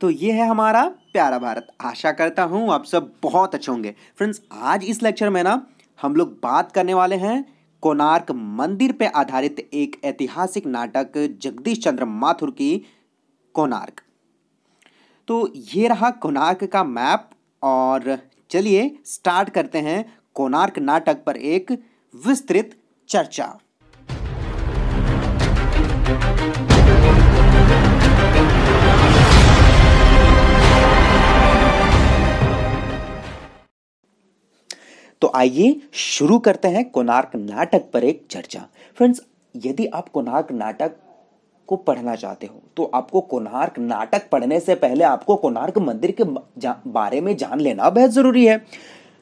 तो ये है हमारा प्यारा भारत आशा करता हूँ आप सब बहुत अच्छे होंगे फ्रेंड्स आज इस लेक्चर में ना हम लोग बात करने वाले हैं कोणार्क मंदिर पे आधारित एक ऐतिहासिक नाटक जगदीश चंद्र माथुर की कोणार्क तो ये रहा कोणार्क का मैप और चलिए स्टार्ट करते हैं कोणार्क नाटक पर एक विस्तृत चर्चा तो आइए शुरू करते हैं कोणार्क नाटक पर एक चर्चा फ्रेंड्स यदि आप कोणार्क नाटक को पढ़ना चाहते हो तो आपको कोणार्क नाटक पढ़ने से पहले आपको कोणार्क मंदिर के बारे में जान लेना बेहद ज़रूरी है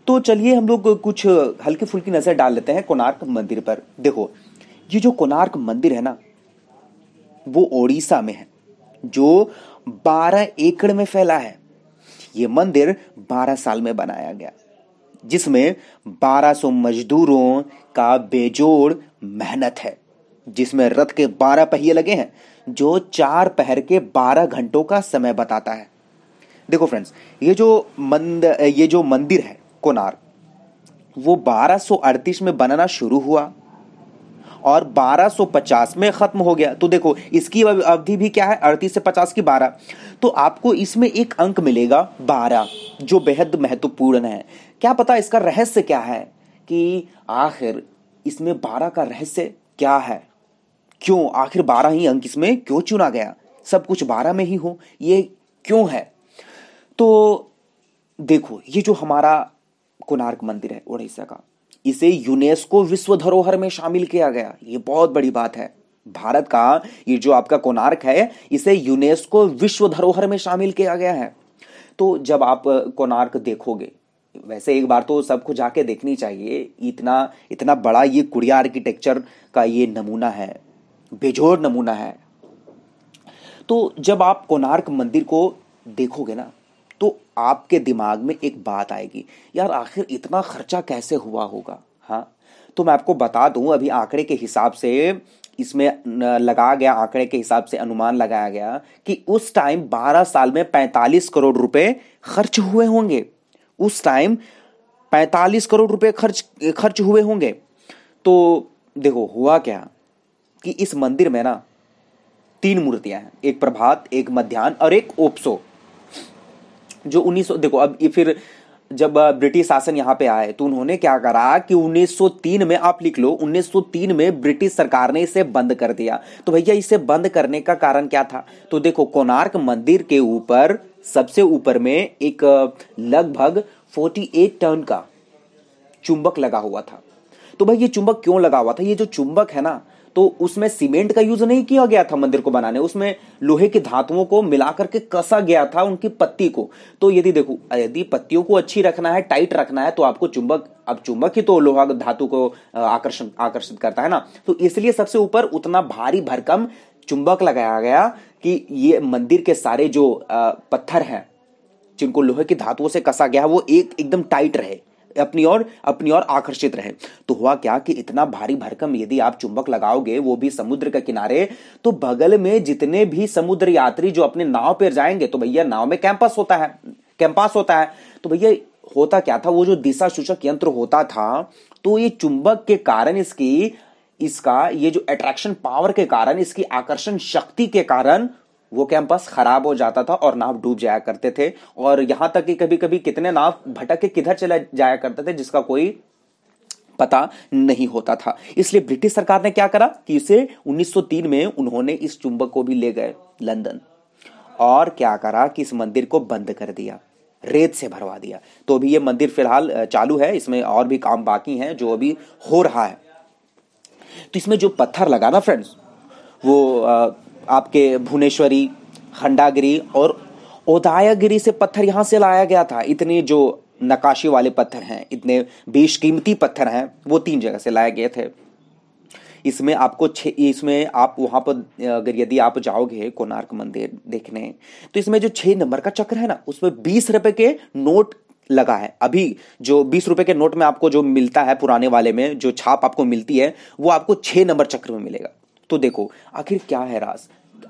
तो चलिए हम लोग कुछ हल्की फुल्की नज़र डाल लेते हैं कोणार्क मंदिर पर देखो ये जो कोणार्क मंदिर है ना वो ओडिशा में है जो 12 एकड़ में फैला है ये मंदिर 12 साल में बनाया गया जिसमें 1200 मजदूरों का बेजोड़ मेहनत है जिसमें रथ के 12 पहिए लगे हैं जो चार पहर के 12 घंटों का समय बताता है देखो फ्रेंड्स ये जो मंद ये जो मंदिर है कोनार वो 1238 में बनना शुरू हुआ और 1250 में खत्म हो गया तो देखो इसकी अवधि भी क्या है अड़तीस से 50 की तो आपको इसमें एक अंक मिलेगा बारह जो बेहद महत्वपूर्ण है क्या पता इसका रहस्य क्या है कि आखिर इसमें बारह का रहस्य क्या है क्यों आखिर बारह ही अंक इसमें क्यों चुना गया सब कुछ बारह में ही हो ये क्यों है तो देखो ये जो हमारा कोणार्क मंदिर है उड़ीसा का इसे यूनेस्को विश्व धरोहर में शामिल किया गया ये बहुत बड़ी बात है भारत का ये जो आपका कोणार्क है इसे यूनेस्को विश्व धरोहर में शामिल किया गया है तो जब आप कोणार्क देखोगे वैसे एक बार तो सबको जाके देखनी चाहिए इतना इतना बड़ा ये कुड़िया आर्किटेक्चर का ये नमूना है बेजोर नमूना है तो जब आप कोणार्क मंदिर को देखोगे ना तो आपके दिमाग में एक बात आएगी यार आखिर इतना खर्चा कैसे हुआ होगा हाँ तो मैं आपको बता दूं अभी आंकड़े के हिसाब से इसमें लगाया गया आंकड़े के हिसाब से अनुमान लगाया गया कि उस टाइम 12 साल में 45 करोड़ रुपए खर्च हुए होंगे उस टाइम 45 करोड़ रुपए खर्च खर्च हुए होंगे तो देखो हुआ क्या कि इस मंदिर में ना तीन मूर्तियां हैं एक प्रभात एक मध्यान्ह और एक ओप्सो जो 1900 देखो अब ये फिर जब ब्रिटिश शासन यहाँ पे आए तो उन्होंने क्या करा कि 1903 में आप लिख लो 1903 में ब्रिटिश सरकार ने इसे बंद कर दिया तो भैया इसे बंद करने का कारण क्या था तो देखो कोणार्क मंदिर के ऊपर सबसे ऊपर में एक लगभग 48 टन का चुंबक लगा हुआ था तो भाई ये चुंबक क्यों लगा हुआ था ये जो चुंबक है ना तो उसमें सीमेंट का यूज नहीं किया गया था मंदिर को बनाने उसमें लोहे की धातुओं को मिला करके कसा गया था उनकी पत्ती को तो यदि देखो यदि पत्तियों को अच्छी रखना है टाइट रखना है तो आपको चुंबक अब चुंबक ही तो लोहा धातु को आकर्षण आकर्षित करता है ना तो इसलिए सबसे ऊपर उतना भारी भरकम चुंबक लगाया गया कि ये मंदिर के सारे जो पत्थर हैं जिनको लोहे की धातुओं से कसा गया है वो एक एकदम टाइट रहे अपनी ओर अपनी ओर आकर्षित रहे तो हुआ क्या कि इतना भारी भरकम यदि आप चुंबक लगाओगे वो भी समुद्र के किनारे तो बगल में जितने भी समुद्र यात्री जो अपने नाव पर जाएंगे तो भैया नाव में कैंपस होता है कैंपास होता है तो भैया होता क्या था वो जो दिशा सूचक यंत्र होता था तो ये चुंबक के कारण इसकी इसका ये जो अट्रैक्शन पावर के कारण इसकी आकर्षण शक्ति के कारण वो कैंपस खराब हो जाता था और नाव डूब जाया करते थे और यहां तक कि कभी कभी कितने नाव भटक के किधर चले जाया करते थे जिसका कोई पता नहीं होता था इसलिए ब्रिटिश सरकार ने क्या करा कि इसे 1903 में उन्होंने इस चुंबक को भी ले गए लंदन और क्या करा कि इस मंदिर को बंद कर दिया रेत से भरवा दिया तो अभी ये मंदिर फिलहाल चालू है इसमें और भी काम बाकी है जो अभी हो रहा है तो इसमें जो पत्थर लगा ना फ्रेंड्स वो आपके भुवनेश्वरी हंडागिरी और ओदायागिरी से पत्थर यहाँ से लाया गया था इतने जो नकाशी वाले पत्थर हैं इतने बेशकीमती पत्थर हैं वो तीन जगह से लाए गए थे इसमें आपको छ इसमें आप वहाँ पर अगर यदि आप जाओगे कोणार्क मंदिर देखने तो इसमें जो छः नंबर का चक्र है ना उसमें बीस रुपए के नोट लगा है अभी जो बीस रुपए के नोट में आपको जो मिलता है पुराने वाले में जो छाप आपको मिलती है वो आपको छह नंबर चक्र में मिलेगा तो देखो आखिर क्या है राज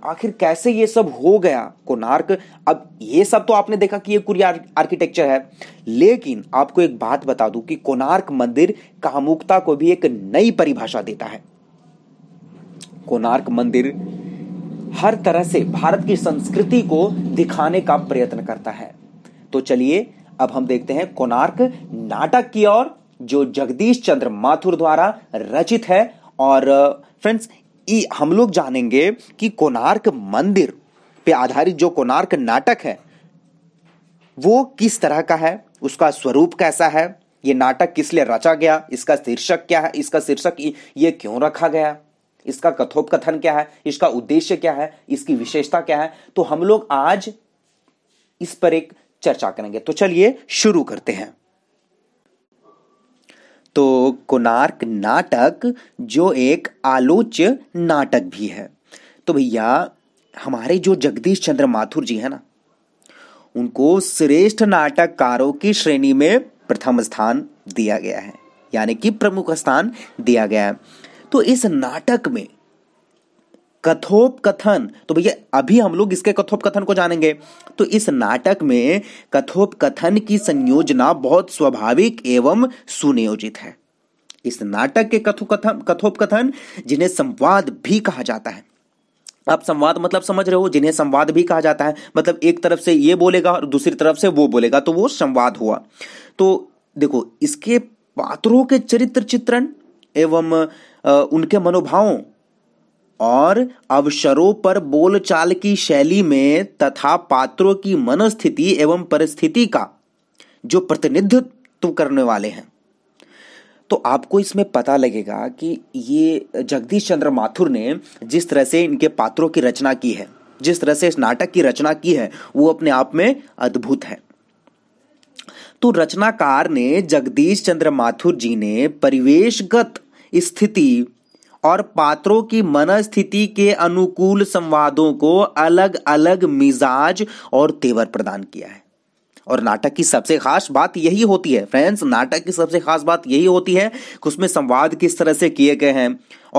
आखिर कैसे ये सब हो गया कोनार्क अब ये सब तो आपने देखा कि ये कुरिया आर्किटेक्चर है लेकिन आपको एक बात बता दूं कि कोनार्क मंदिर कामुकता को भी एक नई परिभाषा देता है कोनार्क मंदिर हर तरह से भारत की संस्कृति को दिखाने का प्रयत्न करता है तो चलिए अब हम देखते हैं कोनार्क नाटक की ओर जो जगदीश चंद्र माथुर द्वारा रचित है और फ्रेंड्स हम लोग जानेंगे कि कोणार्क मंदिर पे आधारित जो कोणार्क नाटक है वो किस तरह का है उसका स्वरूप कैसा है ये नाटक किस लिए रचा गया इसका शीर्षक क्या है इसका शीर्षक ये क्यों रखा गया इसका कथोपकथन क्या है इसका उद्देश्य क्या है इसकी विशेषता क्या है तो हम लोग आज इस पर एक चर्चा करेंगे तो चलिए शुरू करते हैं तो कोणार्क नाटक जो एक आलोच्य नाटक भी है तो भैया हमारे जो जगदीश चंद्र माथुर जी है ना उनको श्रेष्ठ नाटककारों की श्रेणी में प्रथम स्थान दिया गया है यानी कि प्रमुख स्थान दिया गया है तो इस नाटक में कथोपकथन तो भैया अभी हम लोग इसके कथोपकथन को जानेंगे तो इस नाटक में कथोपकथन की संयोजना बहुत स्वाभाविक एवं सुनियोजित है इस नाटक के कथोपकथन कथन जिन्हें संवाद भी कहा जाता है आप संवाद मतलब समझ रहे हो जिन्हें संवाद भी कहा जाता है मतलब एक तरफ से ये बोलेगा और दूसरी तरफ से वो बोलेगा तो वो संवाद हुआ तो देखो इसके पात्रों के चरित्र चित्रण एवं उनके मनोभावों और अवसरों पर बोलचाल की शैली में तथा पात्रों की मनस्थिति एवं परिस्थिति का जो प्रतिनिधित्व करने वाले हैं तो आपको इसमें पता लगेगा कि ये जगदीश चंद्र माथुर ने जिस तरह से इनके पात्रों की रचना की है जिस तरह से इस नाटक की रचना की है वो अपने आप में अद्भुत है तो रचनाकार ने जगदीश चंद्र माथुर जी ने परिवेशगत स्थिति और पात्रों की मनस्थिति के अनुकूल संवादों को अलग अलग मिजाज और तेवर प्रदान किया है और नाटक की सबसे खास बात यही होती है फ्रेंड्स नाटक की सबसे खास बात यही होती है कि उसमें संवाद किस तरह से किए गए हैं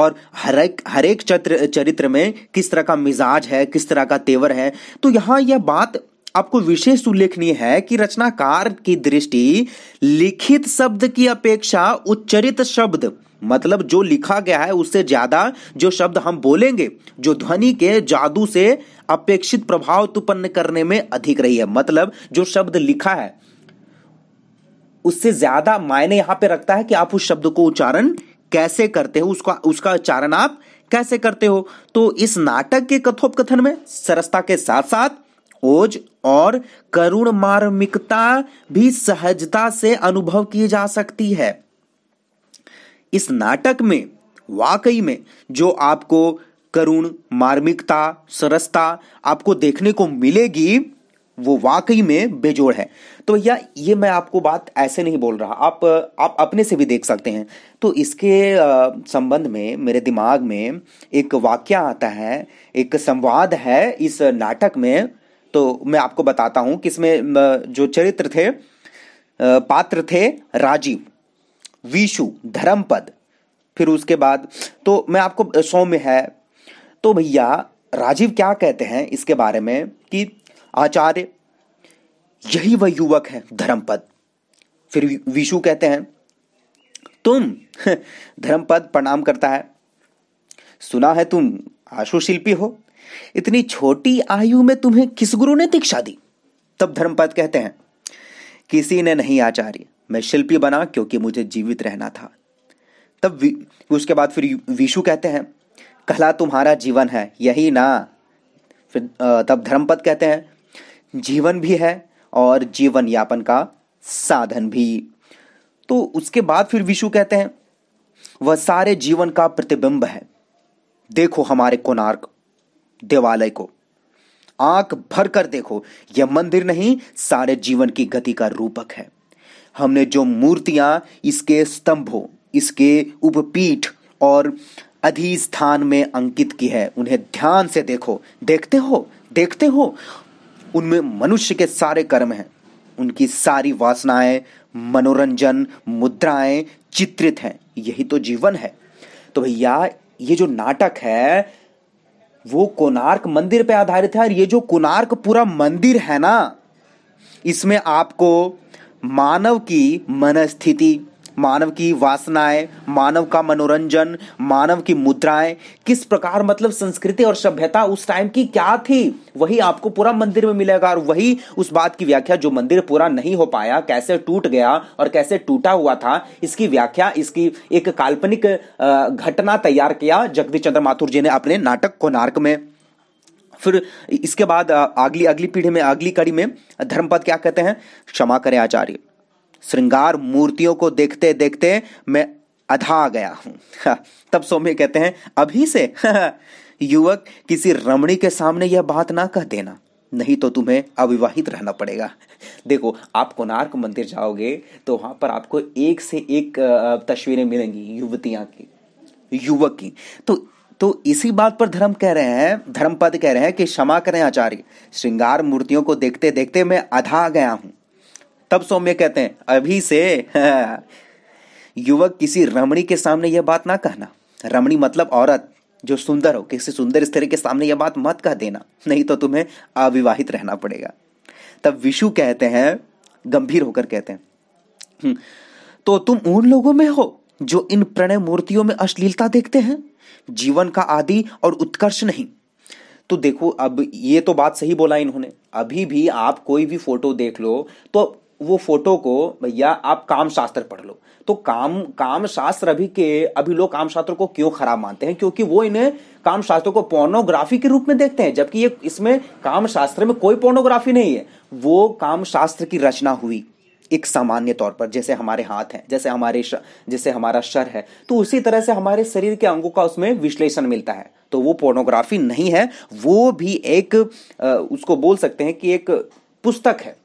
और हर एक हर एक चत्र चरित्र में किस तरह का मिजाज है किस तरह का तेवर है तो यहाँ यह बात आपको विशेष उल्लेखनीय है कि रचनाकार की दृष्टि लिखित शब्द की अपेक्षा उच्चरित शब्द मतलब जो लिखा गया है उससे ज्यादा जो शब्द हम बोलेंगे जो ध्वनि के जादू से अपेक्षित प्रभाव उत्पन्न करने में अधिक रही है मतलब जो शब्द लिखा है उससे ज्यादा मायने यहां पे रखता है कि आप उस शब्द को उच्चारण कैसे करते हो उसका उसका उच्चारण आप कैसे करते हो तो इस नाटक के कथोपकथन में सरसता के साथ साथ ओज और करुण मार्मिकता भी सहजता से अनुभव की जा सकती है इस नाटक में वाकई में जो आपको करुण मार्मिकता सरसता आपको देखने को मिलेगी वो वाकई में बेजोड़ है तो भैया ये मैं आपको बात ऐसे नहीं बोल रहा आप आप अपने से भी देख सकते हैं तो इसके संबंध में मेरे दिमाग में एक वाक्य आता है एक संवाद है इस नाटक में तो मैं आपको बताता हूं कि इसमें जो चरित्र थे पात्र थे राजीव विशु धर्मपद फिर उसके बाद तो मैं आपको सौम्य है तो भैया राजीव क्या कहते हैं इसके बारे में कि आचार्य यही वह युवक है धर्मपद फिर विशु कहते हैं तुम धर्मपद प्रणाम करता है सुना है तुम आशु शिल्पी हो इतनी छोटी आयु में तुम्हें किस गुरु ने दीक्षा दी तब धर्मपद कहते हैं किसी ने नहीं आचार्य मैं शिल्पी बना क्योंकि मुझे जीवित रहना था तब उसके बाद फिर विशु कहते हैं कला तुम्हारा जीवन है यही ना फिर तब धर्मपद कहते हैं जीवन भी है और जीवन यापन का साधन भी तो उसके बाद फिर विशु कहते हैं वह सारे जीवन का प्रतिबिंब है देखो हमारे कोणार्क देवालय को आंख भर कर देखो यह मंदिर नहीं सारे जीवन की गति का रूपक है हमने जो मूर्तियां इसके स्तंभों इसके उपपीठ और अधिस्थान में अंकित की है उन्हें ध्यान से देखो देखते हो देखते हो उनमें मनुष्य के सारे कर्म हैं उनकी सारी वासनाएं मनोरंजन मुद्राएं चित्रित हैं यही तो जीवन है तो भैया ये जो नाटक है वो कोणार्क मंदिर पे आधारित है और ये जो कोणार्क पूरा मंदिर है ना इसमें आपको मानव की मनस्थिति मानव की वासनाएं मानव का मनोरंजन मानव की मुद्राएं किस प्रकार मतलब संस्कृति और सभ्यता उस टाइम की क्या थी वही आपको पूरा मंदिर में मिलेगा और वही उस बात की व्याख्या जो मंदिर पूरा नहीं हो पाया कैसे टूट गया और कैसे टूटा हुआ था इसकी व्याख्या इसकी एक काल्पनिक घटना तैयार किया जगदीश चंद्र माथुर जी ने अपने नाटक कोनार्क में फिर इसके बाद अगली अगली पीढ़ी में अगली कड़ी में धर्मपद क्या कहते हैं क्षमा करें आचार्य श्रृंगार मूर्तियों को देखते देखते मैं अधा गया हूं हाँ, तब सौम्य कहते हैं अभी से युवक किसी रमणी के सामने यह बात ना कह देना नहीं तो तुम्हें अविवाहित रहना पड़ेगा देखो आप कोणार्क मंदिर जाओगे तो वहां पर आपको एक से एक तस्वीरें मिलेंगी युवतियां की युवक की तो तो इसी बात पर धर्म कह रहे हैं धर्मपद कह रहे हैं कि क्षमा करें आचार्य श्रृंगार मूर्तियों को देखते देखते मैं अधा गया हूं तब सौम्य कहते हैं अभी से युवक किसी रमणी के सामने यह बात ना कहना रमणी मतलब औरत जो सुंदर हो किसी सुंदर स्त्री के सामने यह बात मत कह देना नहीं तो तुम्हें अविवाहित रहना पड़ेगा तब विशु कहते हैं गंभीर होकर कहते हैं हम्म, तो तुम उन लोगों में हो जो इन प्रणय मूर्तियों में अश्लीलता देखते हैं जीवन का आदि और उत्कर्ष नहीं तो देखो अब ये तो बात सही बोला इन्होंने अभी भी आप कोई भी फोटो देख लो तो वो फोटो को भैया आप काम शास्त्र पढ़ लो तो काम काम शास्त्र अभी के अभी लोग काम शास्त्र को क्यों खराब मानते हैं क्योंकि वो इन्हें काम शास्त्र को पोर्नोग्राफी के रूप में देखते हैं जबकि ये इसमें काम शास्त्र में कोई पोर्नोग्राफी नहीं है वो काम शास्त्र की रचना हुई एक सामान्य तौर पर जैसे हमारे हाथ हैं जैसे हमारे जैसे हमारा शर है तो उसी तरह से हमारे शरीर के अंगों का उसमें विश्लेषण मिलता है तो वो पोर्नोग्राफी नहीं है वो भी एक उसको बोल सकते हैं कि एक पुस्तक है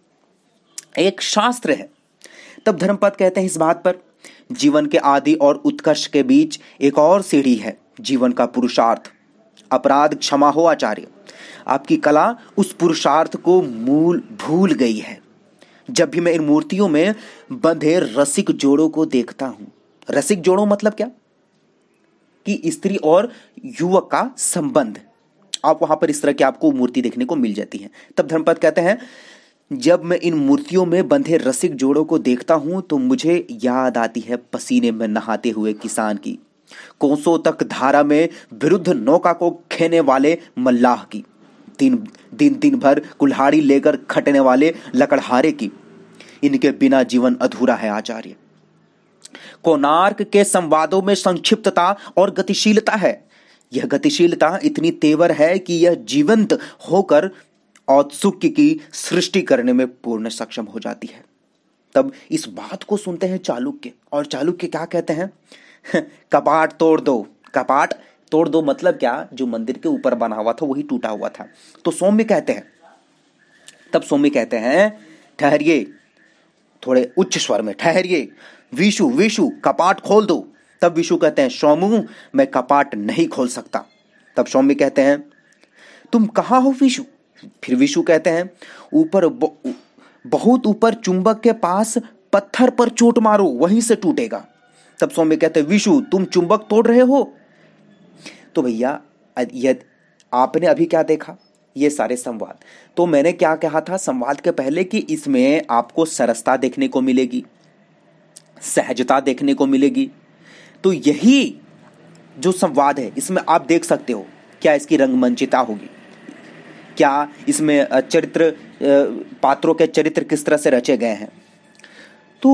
एक शास्त्र है तब धर्मपद कहते हैं इस बात पर जीवन के आदि और उत्कर्ष के बीच एक और सीढ़ी है जीवन का पुरुषार्थ अपराध क्षमा हो आचार्य आपकी कला उस पुरुषार्थ को मूल भूल गई है जब भी मैं इन मूर्तियों में बंधे रसिक जोड़ों को देखता हूं रसिक जोड़ों मतलब क्या कि स्त्री और युवक का संबंध आप वहां पर इस तरह की आपको मूर्ति देखने को मिल जाती है तब धर्मपद कहते हैं जब मैं इन मूर्तियों में बंधे रसिक जोड़ों को देखता हूं तो मुझे याद आती है पसीने में नहाते हुए किसान की कोसों तक धारा में विरुद्ध नौका को खेने वाले मल्लाह की दिन दिन दिन भर कुल्हाड़ी लेकर खटने वाले लकड़हारे की इनके बिना जीवन अधूरा है आचार्य कोनार्क के संवादों में संक्षिप्तता और गतिशीलता है यह गतिशीलता इतनी तेवर है कि यह जीवंत होकर औत्सुक्य की सृष्टि करने में पूर्ण सक्षम हो जाती है तब इस बात को सुनते हैं चालुक्य और चालुक्य क्या कहते हैं कपाट तोड़ दो कपाट तोड़ दो मतलब क्या जो मंदिर के ऊपर बना हुआ था वही टूटा हुआ था तो सौम्य कहते हैं तब सौम्य कहते हैं ठहरिए थोड़े उच्च स्वर में ठहरिए विशु विशु कपाट खोल दो तब विशु कहते हैं सौमु मैं कपाट नहीं खोल सकता तब सौम्य कहते हैं तुम कहाँ हो विशु फिर विशु कहते हैं ऊपर बहुत ऊपर चुंबक के पास पत्थर पर चोट मारो वहीं से टूटेगा तब सौम्य कहते हैं विशु तुम चुंबक तोड़ रहे हो तो भैया यदि आपने अभी क्या देखा ये सारे संवाद तो मैंने क्या कहा था संवाद के पहले कि इसमें आपको सरसता देखने को मिलेगी सहजता देखने को मिलेगी तो यही जो संवाद है इसमें आप देख सकते हो क्या इसकी रंगमंचिता होगी क्या इसमें चरित्र पात्रों के चरित्र किस तरह से रचे गए हैं तो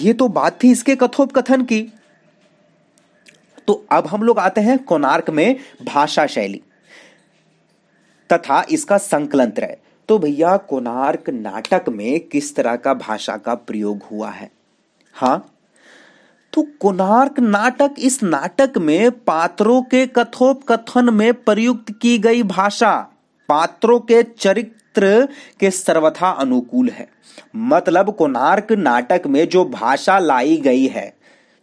ये तो बात थी इसके कथोपकथन की तो अब हम लोग आते हैं कोणार्क में भाषा शैली तथा इसका संकलन त्रय तो भैया कोणार्क नाटक में किस तरह का भाषा का प्रयोग हुआ है हाँ तो कोणार्क नाटक इस नाटक में पात्रों के कथोपकथन में प्रयुक्त की गई भाषा पात्रों के चरित्र के सर्वथा अनुकूल है मतलब कोणार्क नाटक में जो भाषा लाई गई है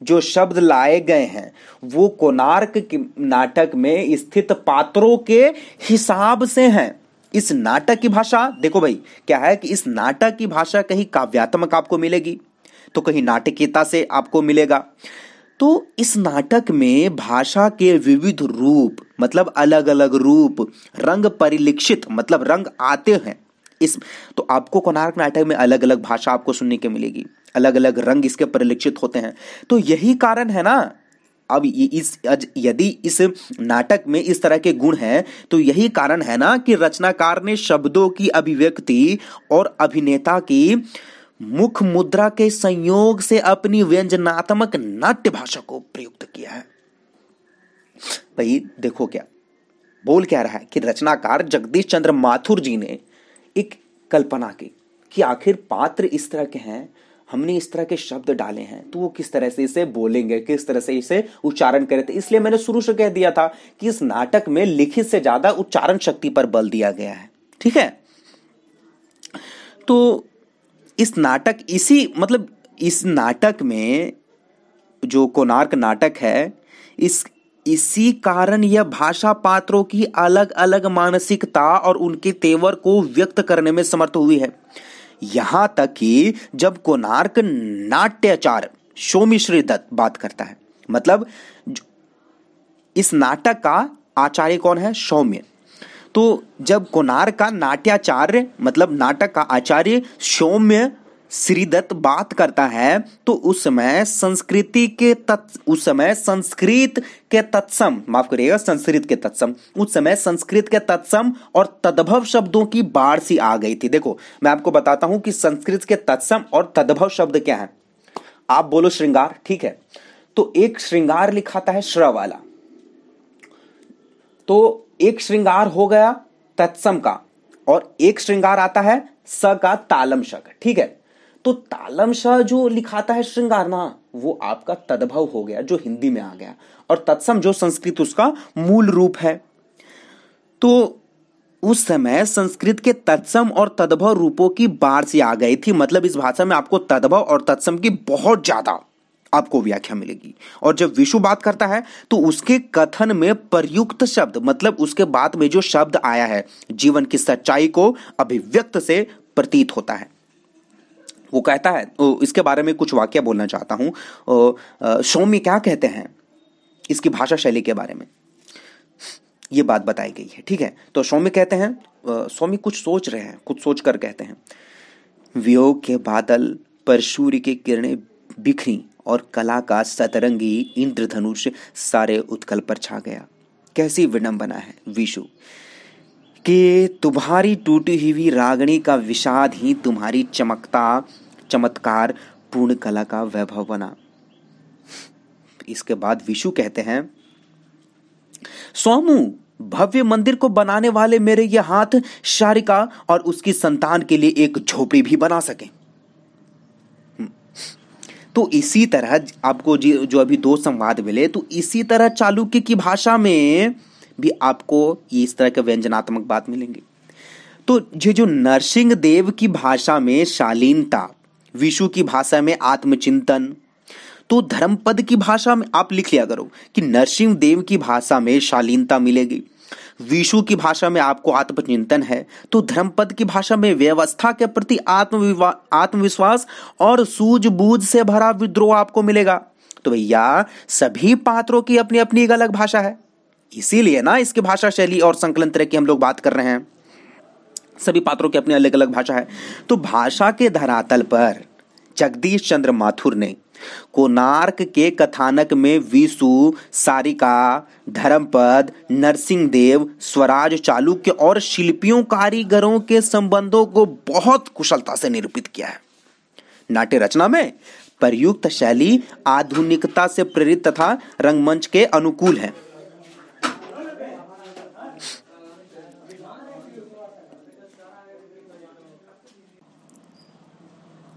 जो शब्द लाए गए हैं वो कोणार्क नाटक में स्थित पात्रों के हिसाब से हैं इस नाटक की भाषा देखो भाई क्या है कि इस नाटक की भाषा कहीं काव्यात्मक आपको मिलेगी तो कहीं नाटकीयता से आपको मिलेगा तो इस नाटक में भाषा के विविध रूप मतलब अलग अलग रूप रंग परिलिक्षित मतलब रंग आते हैं इस तो आपको कोणार्क नाटक में अलग अलग भाषा आपको सुनने के मिलेगी अलग अलग रंग इसके परिलक्षित होते हैं तो यही कारण है ना अब इस यदि इस नाटक में इस तरह के गुण हैं तो यही कारण है ना कि रचनाकार ने शब्दों की अभिव्यक्ति और अभिनेता की मुख मुद्रा के संयोग से अपनी व्यंजनात्मक नाट्य भाषा को प्रयुक्त किया है भाई देखो क्या बोल क्या रहा है कि रचनाकार जगदीश चंद्र माथुर जी ने एक कल्पना की कि आखिर पात्र इस तरह के हैं हमने इस तरह के शब्द डाले हैं तो वो किस तरह से इसे बोलेंगे किस तरह से इसे उच्चारण करें थे तो इसलिए मैंने शुरू से कह दिया था कि इस नाटक में लिखित से ज्यादा उच्चारण शक्ति पर बल दिया गया है ठीक है तो इस नाटक इसी मतलब इस नाटक में जो कोणार्क नाटक है इस इसी कारण यह भाषा पात्रों की अलग अलग मानसिकता और उनके तेवर को व्यक्त करने में समर्थ हुई है यहां तक कि जब कोणार्क नाट्याचार सोमिश्र दत्त बात करता है मतलब इस नाटक का आचार्य कौन है सौम्य तो जब कोणार्क का नाट्याचार्य मतलब नाटक का आचार्य सौम्य श्रीदत्त बात करता है तो उस समय संस्कृति के तत् उस समय संस्कृत के तत्सम माफ करिएगा संस्कृत के तत्सम उस समय संस्कृत के तत्सम और तद्भव शब्दों की बाढ़ सी आ गई थी देखो मैं आपको बताता हूं कि संस्कृत के तत्सम और तद्भव शब्द क्या है आप बोलो श्रृंगार ठीक है तो एक श्रृंगार लिखाता है श्र वाला तो एक श्रृंगार हो गया तत्सम का और एक श्रृंगार आता है स का तालम शक ठीक है तो तालम शाह जो लिखाता है श्रृंगारना वो आपका तद्भव हो गया जो हिंदी में आ गया और तत्सम जो संस्कृत उसका मूल रूप है तो उस समय संस्कृत के तत्सम और तद्भव रूपों की बाढ़ से आ गई थी मतलब इस भाषा में आपको तद्भव और तत्सम की बहुत ज्यादा आपको व्याख्या मिलेगी और जब विशु बात करता है तो उसके कथन में प्रयुक्त शब्द मतलब उसके बाद में जो शब्द आया है जीवन की सच्चाई को अभिव्यक्त से प्रतीत होता है वो कहता है तो इसके बारे में कुछ वाक्य बोलना चाहता हूँ सौम्य क्या कहते हैं इसकी भाषा शैली के बारे में ये बात बताई गई है ठीक है तो सौम्य कहते हैं सौम्य कुछ सोच रहे हैं कुछ सोच कर कहते हैं वियोग के बादल पर सूर्य की किरणें बिखरी और कला का सतरंगी इंद्रधनुष सारे उत्कल पर छा गया कैसी विडम्बना है विशु कि तुम्हारी टूटी हुई रागणी का विषाद ही तुम्हारी चमकता चमत्कार पूर्ण कला का वैभव बना इसके बाद विशु कहते हैं सोमू भव्य मंदिर को बनाने वाले मेरे ये हाथ शारिका और उसकी संतान के लिए एक झोपड़ी भी बना सके हम्म। तो इसी तरह आपको जो अभी दो संवाद मिले तो इसी तरह चालुक्य की भाषा में भी आपको इस तरह के व्यंजनात्मक बात मिलेंगे तो ये जो नरसिंह देव की भाषा में शालीनता विशु की भाषा में आत्मचिंतन तो धर्मपद की भाषा में आप लिख लिया करो कि नरसिंह देव की भाषा में शालीनता मिलेगी विशु की भाषा में आपको आत्मचिंतन है तो धर्मपद की भाषा में व्यवस्था के प्रति आत्मविश्वास और सूझबूझ से भरा विद्रोह आपको मिलेगा तो भैया सभी पात्रों की अपनी अपनी एक अलग भाषा है इसीलिए ना इसकी भाषा शैली और संकलन तरह की हम लोग बात कर रहे हैं सभी पात्रों की अपनी अलग अलग भाषा है तो भाषा के धरातल पर जगदीश चंद्र माथुर ने कोनार्क के कथानक में विसु सारिका धर्मपद नरसिंह देव स्वराज चालुक्य और शिल्पियों कारीगरों के संबंधों को बहुत कुशलता से निरूपित किया है नाट्य रचना में प्रयुक्त शैली आधुनिकता से प्रेरित तथा रंगमंच के अनुकूल है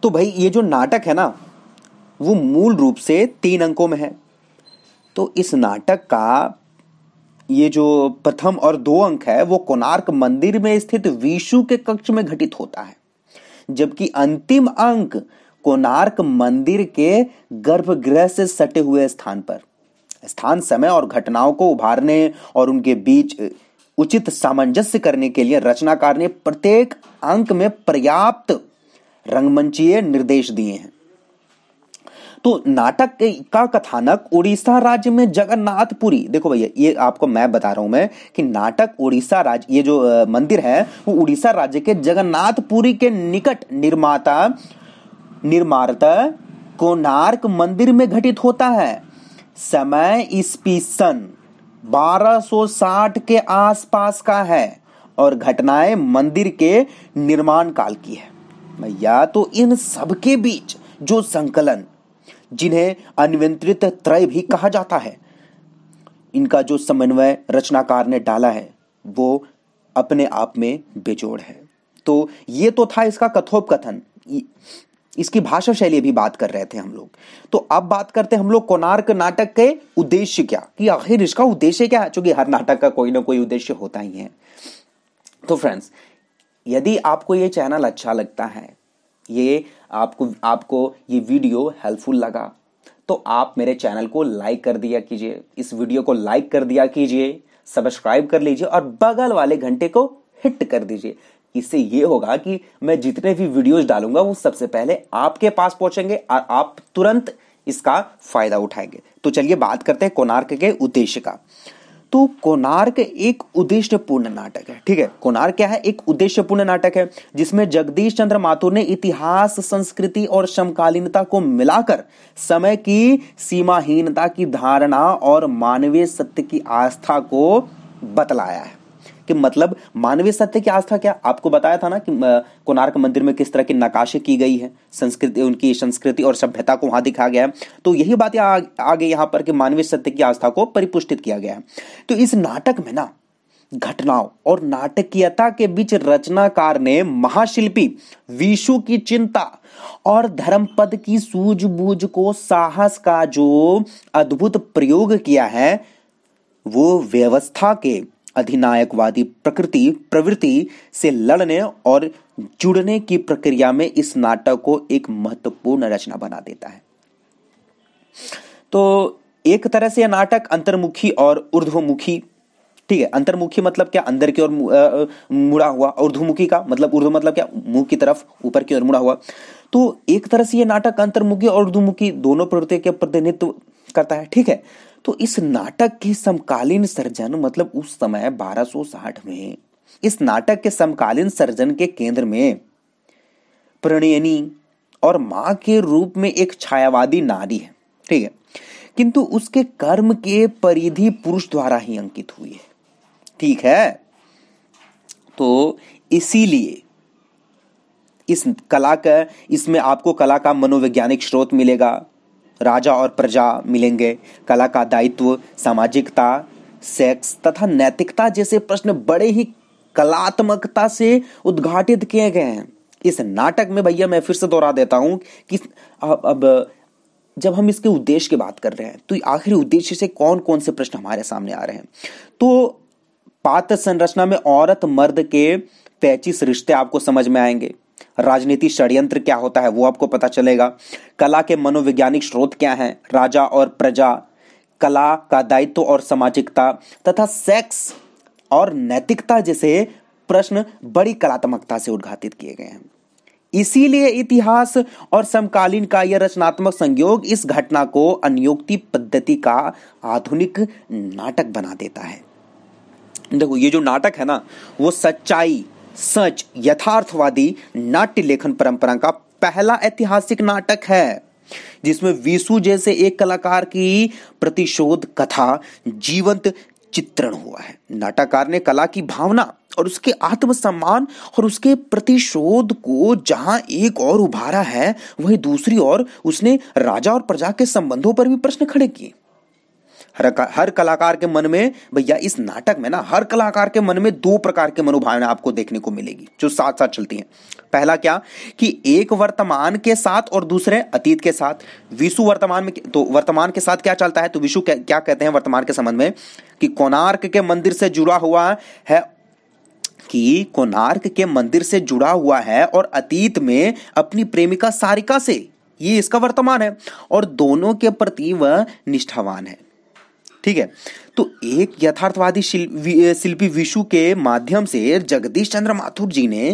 तो भाई ये जो नाटक है ना वो मूल रूप से तीन अंकों में है तो इस नाटक का ये जो प्रथम और दो अंक है वो कोणार्क मंदिर में स्थित विशु के कक्ष में घटित होता है जबकि अंतिम अंक कोणार्क मंदिर के गर्भगृह से सटे हुए स्थान पर स्थान समय और घटनाओं को उभारने और उनके बीच उचित सामंजस्य करने के लिए रचनाकार ने प्रत्येक अंक में पर्याप्त रंगमंचीय निर्देश दिए हैं तो नाटक का कथानक उड़ीसा राज्य में जगन्नाथपुरी देखो भैया ये आपको मैं बता रहा हूं मैं कि नाटक उड़ीसा राज्य ये जो मंदिर है वो उड़ीसा राज्य के जगन्नाथपुरी के निकट निर्माता निर्मारत कोनार्क मंदिर में घटित होता है समय ईस्वी सन 1260 के आसपास का है और घटनाएं मंदिर के निर्माण काल की है या तो इन सबके बीच जो संकलन जिन्हें अनियंत्रित त्रय भी कहा जाता है इनका जो समन्वय रचनाकार ने डाला है वो अपने आप में बेजोड़ है तो ये तो था इसका कथोप कथन इसकी भाषा शैली भी बात कर रहे थे हम लोग तो अब बात करते हैं हम लोग कोणार्क नाटक के उद्देश्य क्या कि आखिर इसका उद्देश्य क्या है चूंकि हर नाटक का कोई ना कोई उद्देश्य होता ही है तो फ्रेंड्स यदि आपको ये चैनल अच्छा लगता है ये आपको आपको ये वीडियो हेल्पफुल लगा तो आप मेरे चैनल को लाइक कर दिया कीजिए इस वीडियो को लाइक कर दिया कीजिए सब्सक्राइब कर लीजिए और बगल वाले घंटे को हिट कर दीजिए इससे ये होगा कि मैं जितने भी वीडियोस डालूंगा वो सबसे पहले आपके पास पहुंचेंगे और आप तुरंत इसका फायदा उठाएंगे तो चलिए बात करते हैं कोणार्क के उद्देश्य का तो कोनार्क एक उद्देश्यपूर्ण नाटक है ठीक है कोनार्क क्या है एक उद्देश्यपूर्ण नाटक है जिसमें जगदीश चंद्र माथुर ने इतिहास संस्कृति और समकालीनता को मिलाकर समय की सीमाहीनता की धारणा और मानवीय सत्य की आस्था को बतलाया है कि मतलब मानवीय सत्य की आस्था क्या आपको बताया था ना कि कोणार्क मंदिर में किस तरह की नकाशी की गई है संस्कृति उनकी संस्कृति और सभ्यता को वहां दिखाया गया है तो यही बात आ, गई यहां पर कि मानवीय सत्य की आस्था को परिपुष्टित किया गया है तो इस नाटक में ना घटनाओं और नाटकीयता के बीच रचनाकार ने महाशिल्पी विशु की चिंता और धर्मपद की सूझबूझ को साहस का जो अद्भुत प्रयोग किया है वो व्यवस्था के अधिनायकवादी प्रकृति प्रवृत्ति से लड़ने और जुड़ने की प्रक्रिया में इस नाटक को एक महत्वपूर्ण रचना बना देता है तो एक तरह से यह नाटक अंतर्मुखी और ऊर्ध्वमुखी ठीक है अंतर्मुखी मतलब क्या अंदर की ओर मुड़ा हुआ ऊर्ध्वमुखी का मतलब ऊर्ध्व मतलब क्या मुंह की तरफ ऊपर की ओर मुड़ा हुआ तो एक तरह से ये नाटक अंतर्मुखी और ऊर्ध्वमुखी दोनों प्रवृत्ति के प्रतिनिधित्व करता है ठीक है तो इस नाटक के समकालीन सर्जन मतलब उस समय 1260 में इस नाटक के समकालीन सर्जन के केंद्र में प्रणयनी और मां के रूप में एक छायावादी नारी है ठीक है किंतु उसके कर्म के परिधि पुरुष द्वारा ही अंकित हुई है ठीक है तो इसीलिए इस कला का इसमें आपको कला का मनोवैज्ञानिक स्रोत मिलेगा राजा और प्रजा मिलेंगे कला का दायित्व सामाजिकता सेक्स तथा नैतिकता जैसे प्रश्न बड़े ही कलात्मकता से उद्घाटित किए गए हैं इस नाटक में भैया मैं फिर से दोहरा देता हूँ कि अब, अब जब हम इसके उद्देश्य की बात कर रहे हैं तो आखिरी उद्देश्य से कौन कौन से प्रश्न हमारे सामने आ रहे हैं तो पात्र संरचना में औरत मर्द के पैचिस रिश्ते आपको समझ में आएंगे राजनीति षड्यंत्र क्या होता है वो आपको पता चलेगा कला के मनोवैज्ञानिक स्रोत क्या हैं राजा और प्रजा कला का दायित्व और सामाजिकता तथा सेक्स और नैतिकता जैसे प्रश्न बड़ी कलात्मकता से उद्घाटित किए गए हैं इसीलिए इतिहास और समकालीन का यह रचनात्मक संयोग इस घटना को अनियोक्ति पद्धति का आधुनिक नाटक बना देता है देखो ये जो नाटक है ना वो सच्चाई सच यथार्थवादी नाट्य लेखन परंपरा का पहला ऐतिहासिक नाटक है जिसमें विशु जैसे एक कलाकार की प्रतिशोध कथा जीवंत चित्रण हुआ है नाटककार ने कला की भावना और उसके आत्मसम्मान और उसके प्रतिशोध को जहां एक और उभारा है वहीं दूसरी ओर उसने राजा और प्रजा के संबंधों पर भी प्रश्न खड़े किए हर हर कलाकार के मन में भैया इस नाटक में ना हर कलाकार के मन में दो प्रकार के मनोभावना आपको देखने को मिलेगी जो साथ साथ चलती हैं पहला क्या कि एक वर्तमान के साथ और दूसरे अतीत के साथ विशु वर्तमान में तो वर्तमान के साथ क्या चलता है तो विशु क्या, क्या कहते हैं वर्तमान के संबंध में कि कोणार्क के मंदिर से जुड़ा हुआ है कि कोणार्क के मंदिर से जुड़ा हुआ है और अतीत में अपनी प्रेमिका सारिका से ये इसका वर्तमान है और दोनों के प्रति वह निष्ठावान है ठीक है तो एक यथार्थवादी शिल्पी विशु के माध्यम से जगदीश चंद्र माथुर जी ने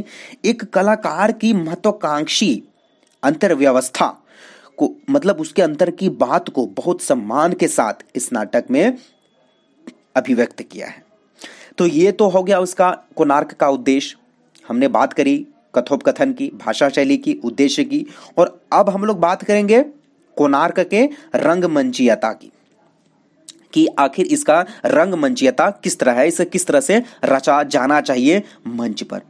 एक कलाकार की महत्वाकांक्षी अंतर्व्यवस्था को मतलब उसके अंतर की बात को बहुत सम्मान के साथ इस नाटक में अभिव्यक्त किया है तो ये तो हो गया उसका कोनार्क का उद्देश्य हमने बात करी कथोपकथन की भाषा शैली की उद्देश्य की और अब हम लोग बात करेंगे कोनार्क के रंगमंचीयता की कि आखिर इसका रंग मंचीयता किस तरह है इसे किस तरह से रचा जाना चाहिए मंच पर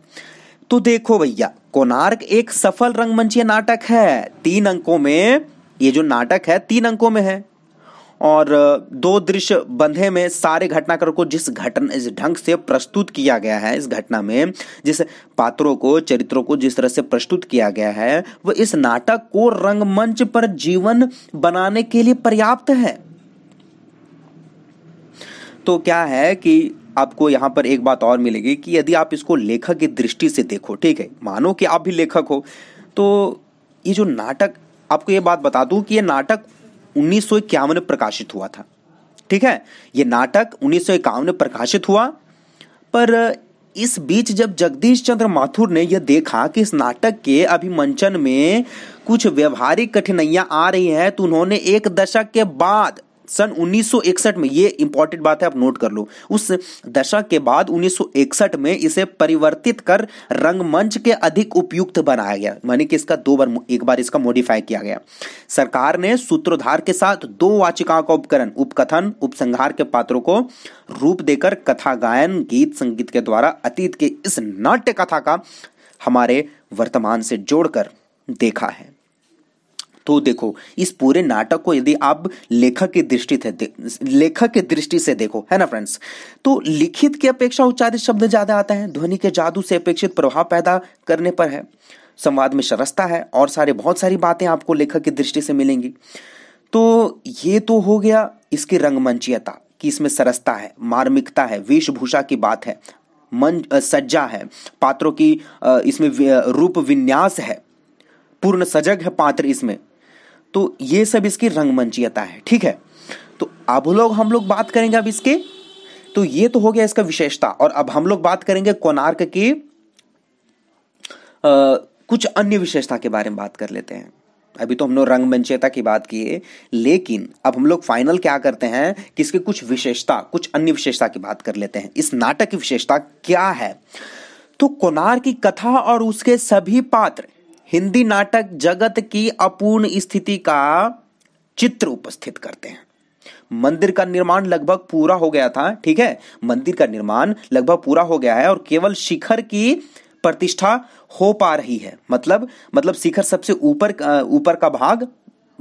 तो देखो भैया कोनार्क एक सफल रंगमंचीय नाटक है तीन अंकों में ये जो नाटक है तीन अंकों में है और दो दृश्य बंधे में सारे घटनाक्रम को जिस घटन इस ढंग से प्रस्तुत किया गया है इस घटना में जिस पात्रों को चरित्रों को जिस तरह से प्रस्तुत किया गया है वह इस नाटक को रंगमंच पर जीवन बनाने के लिए पर्याप्त है तो क्या है कि आपको यहाँ पर एक बात और मिलेगी कि यदि आप इसको लेखक की दृष्टि से देखो ठीक है मानो कि आप भी लेखक हो तो ये जो नाटक आपको ये बात बता दूं कि ये नाटक उन्नीस में प्रकाशित हुआ था ठीक है ये नाटक उन्नीस में प्रकाशित हुआ पर इस बीच जब जगदीश चंद्र माथुर ने यह देखा कि इस नाटक के अभिमंचन में कुछ व्यवहारिक कठिनाइयां आ रही हैं तो उन्होंने एक दशक के बाद सन 1961 में ये इंपॉर्टेंट बात है आप नोट कर लो उस दशक के बाद 1961 में इसे परिवर्तित कर रंगमंच के अधिक उपयुक्त बनाया गया मानी कि इसका दो बार एक बार इसका मॉडिफाई किया गया सरकार ने सूत्रोधार के साथ दो वाचिकाओं का उपकरण उपकथन उपसंहार के पात्रों को रूप देकर कथा गायन गीत संगीत के द्वारा अतीत के इस नाट्य कथा का हमारे वर्तमान से जोड़कर देखा है तो देखो इस पूरे नाटक को यदि आप लेखक की दृष्टि से लेखक की दृष्टि से देखो है ना फ्रेंड्स तो लिखित की अपेक्षा उच्चारित शब्द ज्यादा आता है ध्वनि के जादू से अपेक्षित प्रभाव पैदा करने पर है संवाद में सरसता है और सारे बहुत सारी बातें आपको लेखक की दृष्टि से मिलेंगी तो ये तो हो गया इसकी रंगमंचीयता कि इसमें सरसता है मार्मिकता है वेशभूषा की बात है मन सज्जा है पात्रों की इसमें रूप विन्यास है पूर्ण सजग है पात्र इसमें तो ये सब इसकी रंगमंचीयता है ठीक है तो अब लोग हम लोग बात करेंगे अब इसके तो ये तो हो गया इसका विशेषता और अब हम लोग बात करेंगे कोणार्क के आ, कुछ अन्य विशेषता के बारे में बात कर लेते हैं अभी तो हम लोग रंगमंचता की बात की है लेकिन अब हम लोग फाइनल क्या करते हैं कि इसके कुछ विशेषता कुछ अन्य विशेषता की बात कर लेते हैं इस नाटक की विशेषता क्या है तो कोनार की कथा और उसके सभी पात्र हिंदी नाटक जगत की अपूर्ण स्थिति का चित्र उपस्थित करते हैं मंदिर का निर्माण लगभग पूरा हो गया था ठीक है मंदिर का निर्माण लगभग पूरा हो गया है और केवल शिखर की प्रतिष्ठा हो पा रही है मतलब मतलब शिखर सबसे ऊपर ऊपर का भाग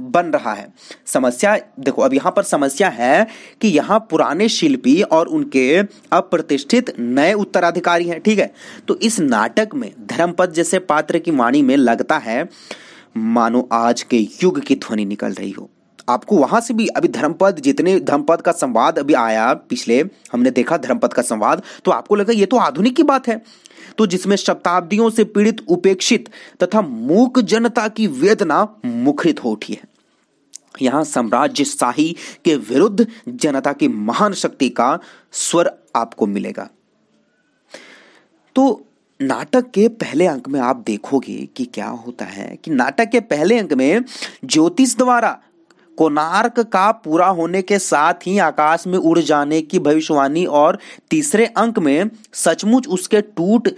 बन रहा है समस्या देखो अब यहाँ पर समस्या है कि यहाँ पुराने शिल्पी और उनके अप्रतिष्ठित नए उत्तराधिकारी हैं ठीक है तो इस नाटक में धर्मपद जैसे पात्र की वाणी में लगता है मानो आज के युग की ध्वनि निकल रही हो आपको वहां से भी अभी धर्मपद जितने धर्मपद का संवाद अभी आया पिछले हमने देखा धर्मपद का संवाद तो आपको लगा ये तो आधुनिक की बात है तो जिसमें शताब्दियों से पीड़ित उपेक्षित तथा मूक जनता की वेदना मुखरित हो उठी है यहां साम्राज्य शाही के विरुद्ध जनता की महान शक्ति का स्वर आपको मिलेगा तो नाटक के पहले अंक में आप देखोगे कि क्या होता है कि नाटक के पहले अंक में ज्योतिष द्वारा कोनार्क का पूरा होने के साथ ही आकाश में उड़ जाने की भविष्यवाणी और तीसरे अंक में सचमुच उसके टूट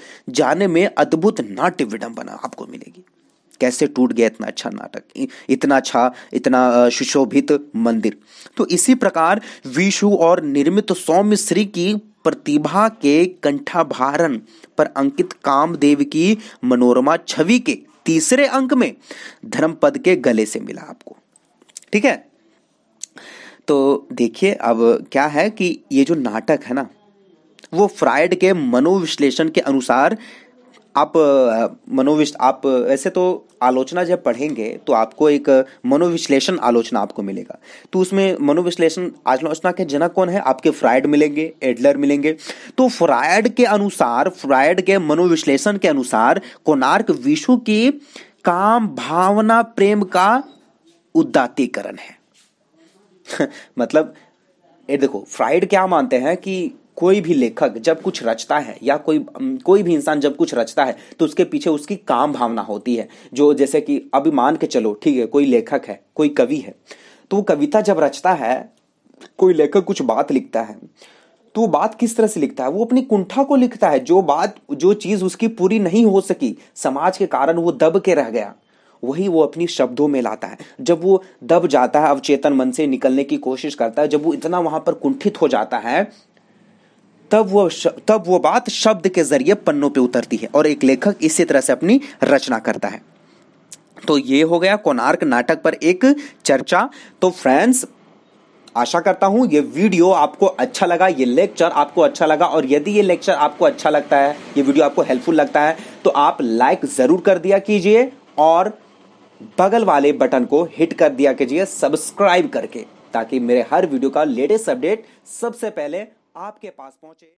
जाने में अद्भुत नाट्य विडंबना आपको मिलेगी कैसे टूट गया इतना अच्छा नाटक इतना अच्छा इतना सुशोभित मंदिर तो इसी प्रकार विषु और निर्मित सौम्य श्री की प्रतिभा के कंठाभारण पर अंकित कामदेव की मनोरमा छवि के तीसरे अंक में धर्मपद के गले से मिला आपको ठीक है तो देखिए अब क्या है कि ये जो नाटक है ना वो फ्रायड के मनोविश्लेषण के अनुसार आप मनोविश आप वैसे तो आलोचना जब पढ़ेंगे तो आपको एक मनोविश्लेषण आलोचना आपको मिलेगा तो उसमें मनोविश्लेषण आलोचना के जनक कौन है आपके फ्रायड मिलेंगे एडलर मिलेंगे तो फ्रायड के अनुसार फ्रायड के मनोविश्लेषण के अनुसार कोनार्क विशु की काम भावना प्रेम का उदातीकरण है मतलब ये देखो फ्राइड क्या मानते हैं कि कोई भी लेखक जब कुछ रचता है या कोई कोई भी इंसान जब कुछ रचता है तो उसके पीछे उसकी काम भावना होती है जो जैसे कि अभी मान के चलो ठीक है कोई लेखक है कोई कवि है तो वो कविता जब रचता है कोई लेखक कुछ बात लिखता है तो वो बात किस तरह से लिखता है वो अपनी कुंठा को लिखता है जो बात जो चीज उसकी पूरी नहीं हो सकी समाज के कारण वो दब के रह गया वही वो अपनी शब्दों में लाता है जब वो दब जाता है अवचेतन मन से निकलने की कोशिश करता है जब वो इतना वहां पर कुंठित हो जाता है तब वो तब वो बात शब्द के जरिए पन्नों पे उतरती है और एक लेखक इसी तरह से अपनी रचना करता है तो ये हो गया कोनार्क नाटक पर एक चर्चा तो फ्रेंड्स आशा करता हूं ये वीडियो आपको अच्छा लगा ये लेक्चर आपको अच्छा लगा और यदि ये लेक्चर आपको अच्छा लगता है ये वीडियो आपको हेल्पफुल लगता है तो आप लाइक ज़रूर कर दिया कीजिए और बगल वाले बटन को हिट कर दिया कीजिए सब्सक्राइब करके ताकि मेरे हर वीडियो का लेटेस्ट अपडेट सबसे पहले आपके पास पहुंचे